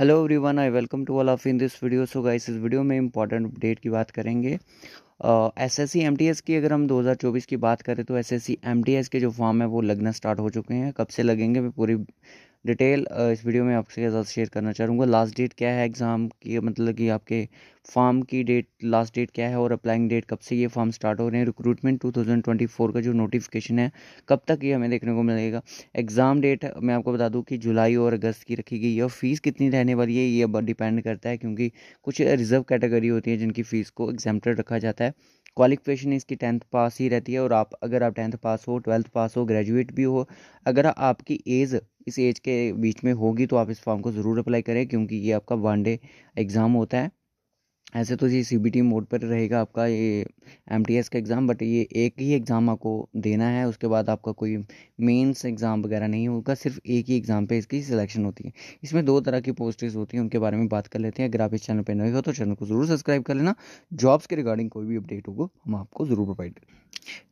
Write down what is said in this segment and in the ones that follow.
hello everyone I welcome to all of in this video so guys इस video में important update की बात करेंगे एस एस सी की अगर हम 2024 की बात करें तो एस एस सी के जो फॉर्म है वो लगना स्टार्ट हो चुके हैं कब से लगेंगे मैं पूरी डिटेल uh, इस वीडियो में आपसे शेयर करना चाहूँगा लास्ट डेट क्या है एग्ज़ाम की मतलब कि आपके फॉर्म की डेट लास्ट डेट क्या है और अप्लाइंग डेट कब से ये फॉर्म स्टार्ट हो रहे हैं रिक्रूटमेंट 2024 का जो नोटिफिकेशन है कब तक ये हमें देखने को मिलेगा एग्ज़ाम डेट मैं आपको बता दूँ कि जुलाई और अगस्त की रखी गई है और फ़ीस कितनी रहने वाली है ये अब डिपेंड करता है क्योंकि कुछ रिजर्व कैटेगरी होती है जिनकी फ़ीस को एग्जाम रखा जाता है क्वालिफिकेशन इसकी टेंथ पास ही रहती है और आप अगर आप टेंथ पास हो ट्वेल्थ पास हो ग्रेजुएट भी हो अगर आपकी एज़ इस एज के बीच में होगी तो आप इस फॉर्म को ज़रूर अप्लाई करें क्योंकि ये आपका वन डे एग्ज़ाम होता है ऐसे तो ये सी बी टी मोड पर रहेगा आपका ये एम टी एस का एग्ज़ाम बट ये एक ही एग्ज़ाम आपको देना है उसके बाद आपका कोई मेंस एग्ज़ाम वगैरह नहीं होगा सिर्फ एक ही एग्ज़ाम पे इसकी सिलेक्शन होती है इसमें दो तरह की पोस्टेज होती हैं उनके बारे में बात कर लेते हैं अगर आप इस चैनल पर नए हो तो चैनल को ज़रूर सब्सक्राइब कर लेना जॉब्स के रिगार्डिंग कोई भी अपडेट होगा हम आपको ज़रूर प्रोवाइड करें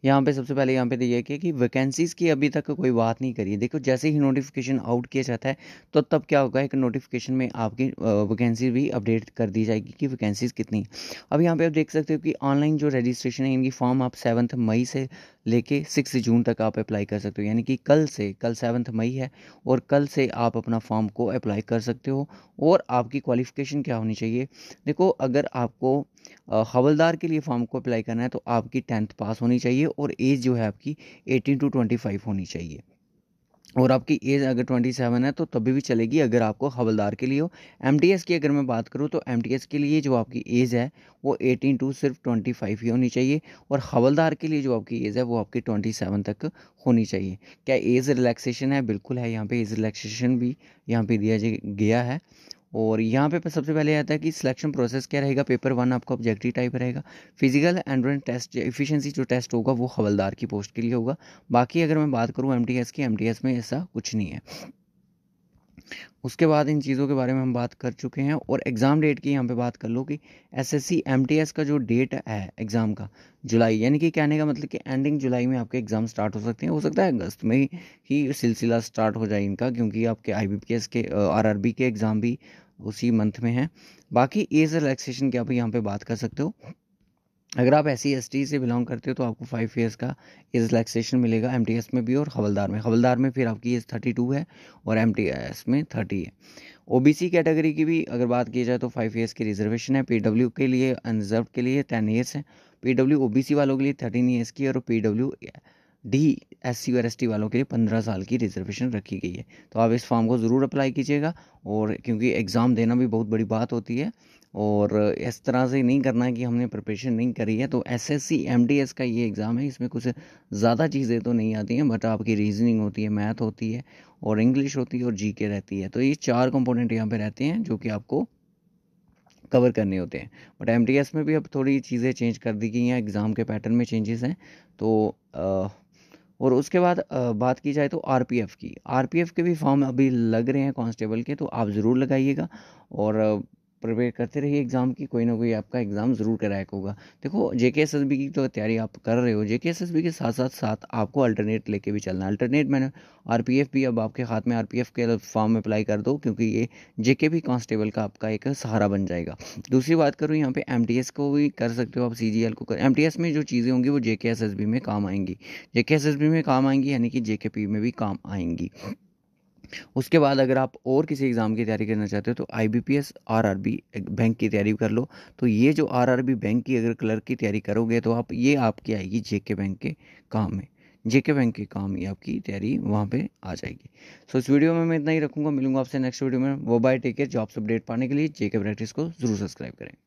यहाँ पे सबसे पहले यहाँ पे दिया तो कि, कि वैकेंसीज़ की अभी तक कोई बात नहीं करी देखो जैसे ही नोटिफिकेशन आउट किया जाता है तो तब क्या होगा एक नोटिफिकेशन में आपकी वैकेंसी भी अपडेट कर दी जाएगी कि वैकेंसीज़ कितनी अब यहाँ पे आप देख सकते हो कि ऑनलाइन जो रजिस्ट्रेशन है इनकी फॉर्म आप सेवन्थ मई से लेके सिक्स जून तक आप अप्लाई कर सकते हो यानी कि कल से कल सेवन्थ मई है और कल से आप अपना फॉर्म को अप्लाई कर सकते हो और आपकी क्वालिफिकेशन क्या होनी चाहिए देखो अगर आपको हवलदार के लिए फॉर्म को अप्लाई करना है तो आपकी टेंथ पास होनी चाहिए और एज जो है आपकी एटीन टू ट्वेंटी फाइव होनी चाहिए और आपकी एज अगर ट्वेंटी सेवन है तो तभी भी चलेगी अगर आपको हवलदार के लिए हो एम एस की अगर मैं बात करूँ तो एम एस के लिए जो आपकी एज है वो एटीन टू सिर्फ ट्वेंटी फाइव ही होनी चाहिए और हवलदार के लिए जो आपकी एज है वो आपकी ट्वेंटी सेवन तक होनी चाहिए क्या एज रिलैक्सेशन है बिल्कुल है यहाँ पे एज रिलैक्सेशन भी यहाँ पे दिया गया है और यहाँ पे सबसे पहले आता है कि सिलेक्शन प्रोसेस क्या रहेगा पेपर वन आपका ऑब्जेक्टिव टाइप रहेगा फिजिकल एंड टेस्ट इफिशियंसी जो टेस्ट होगा वो हवलदार की पोस्ट के लिए होगा बाकी अगर मैं बात करूँ एम की एम में ऐसा कुछ नहीं है उसके बाद इन चीज़ों के बारे में हम बात कर चुके हैं और एग्ज़ाम डेट की यहाँ पे बात कर लो कि टी एस का जो डेट है एग्ज़ाम का जुलाई यानी कि कहने का मतलब कि एंडिंग जुलाई में आपके एग्ज़ाम स्टार्ट हो सकते हैं हो सकता है अगस्त में ही सिलसिला स्टार्ट हो जाए इनका क्योंकि आपके आई के आर के एग्ज़ाम भी उसी मंथ में हैं बाकी एज रिलैक्सेशन की आप यहाँ पर बात कर सकते हो अगर आप एस सी से बिलोंग करते हो तो आपको फाइव ईयर्स का एज रिलैक्सेशन मिलेगा एम में भी और हवलदार में हवलदार में फिर आपकी एज थर्टी टू है और एम में थर्टी है ओ कैटेगरी की भी अगर बात की जाए तो फाइव ईयर्स की रिजर्वेशन है पी के लिए अनरिजर्व के लिए टेन ईयर्स है पी डब्ल्यू वालों के लिए थर्टीन ईयर्स की और P W D S C और एस टी वालों के लिए पंद्रह साल की रिजर्वेशन रखी गई है तो आप इस फॉर्म को ज़रूर अप्लाई कीजिएगा और क्योंकि एग्ज़ाम देना भी बहुत बड़ी बात होती है और इस तरह से नहीं करना कि हमने प्रिपरेशन नहीं करी है तो S S C M T S का ये एग्ज़ाम है इसमें कुछ ज़्यादा चीज़ें तो नहीं आती हैं बट आपकी रीजनिंग होती है मैथ होती है और इंग्लिश होती है और जी के रहती है तो ये चार कंपोनेंट यहाँ पे रहते हैं जो कि आपको कवर करने होते हैं बट एम डी एस में भी अब थोड़ी चीज़ें चेंज कर दी गई हैं एग्ज़ाम के पैटर्न में चेंजेस हैं तो आ, और उसके बाद बात की जाए तो आर पी एफ़ की आर पी एफ़ के भी फॉर्म अभी लग रहे हैं कांस्टेबल के तो आप ज़रूर लगाइएगा और प्रिपेयर करते रहिए एग्ज़ाम की कोई ना कोई आपका एग्ज़ाम ज़रूर कराया होगा देखो जे के एस एस बी की तो तैयारी आप कर रहे हो जे के एस एस बी के साथ साथ साथ आपको अल्टरनेट लेके भी चलना है अल्टरनेट मैंने आर पी एफ भी अब आपके हाथ में आर पी एफ के फॉर्म में अप्लाई कर दो क्योंकि ये जे के भी कांस्टेबल का आपका एक सहारा बन जाएगा दूसरी बात करूँ यहाँ पे एम टी एस को भी कर सकते हो आप सी जी एल को कर एम टी एस में जो चीज़ें होंगी वो जे के एस एस बी में काम आएंगी जे के एस एस बी में काम आएंगी यानी कि जे के पी में भी काम आएंगी उसके बाद अगर आप और किसी एग्ज़ाम की तैयारी करना चाहते हो तो I B P S R R B bank की तैयारी कर लो तो ये जो आर आर बी बैंक की अगर क्लर्क की तैयारी करोगे तो आप ये आपकी आएगी जे के बैंक के काम में जे के बैंक के काम ही आपकी तैयारी वहाँ पे आ जाएगी सो so, इस वीडियो में मैं इतना ही रखूँगा मिलूंगा आपसे नेक्स्ट वीडियो में वो bye take care jobs update पाने के लिए जे के प्रैक्टिस को जरूर सब्सक्राइब करें